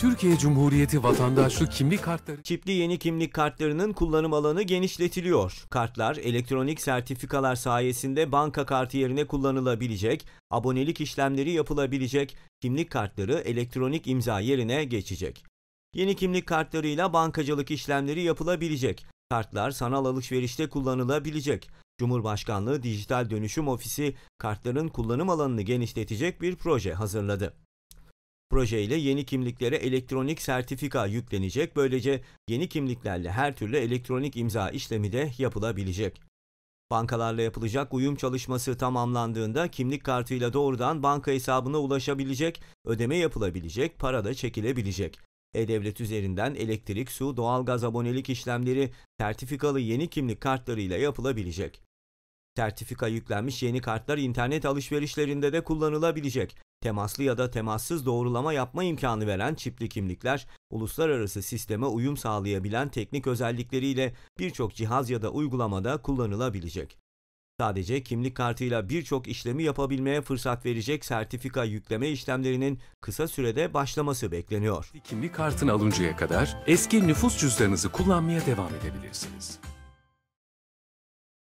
Türkiye Cumhuriyeti vatandaşlık kimlik kartları... Çipli yeni kimlik kartlarının kullanım alanı genişletiliyor. Kartlar elektronik sertifikalar sayesinde banka kartı yerine kullanılabilecek, abonelik işlemleri yapılabilecek, kimlik kartları elektronik imza yerine geçecek. Yeni kimlik kartlarıyla bankacılık işlemleri yapılabilecek. Kartlar sanal alışverişte kullanılabilecek. Cumhurbaşkanlığı Dijital Dönüşüm Ofisi kartların kullanım alanını genişletecek bir proje hazırladı. Projeyle yeni kimliklere elektronik sertifika yüklenecek. Böylece yeni kimliklerle her türlü elektronik imza işlemi de yapılabilecek. Bankalarla yapılacak uyum çalışması tamamlandığında kimlik kartıyla doğrudan banka hesabına ulaşabilecek, ödeme yapılabilecek, para da çekilebilecek. E-Devlet üzerinden elektrik, su, doğalgaz abonelik işlemleri sertifikalı yeni kimlik kartlarıyla yapılabilecek. Sertifika yüklenmiş yeni kartlar internet alışverişlerinde de kullanılabilecek. Temaslı ya da temassız doğrulama yapma imkanı veren çipli kimlikler, uluslararası sisteme uyum sağlayabilen teknik özellikleriyle birçok cihaz ya da uygulamada kullanılabilecek. Sadece kimlik kartıyla birçok işlemi yapabilmeye fırsat verecek sertifika yükleme işlemlerinin kısa sürede başlaması bekleniyor. Kimlik kartını alıncaya kadar eski nüfus cüzdanınızı kullanmaya devam edebilirsiniz.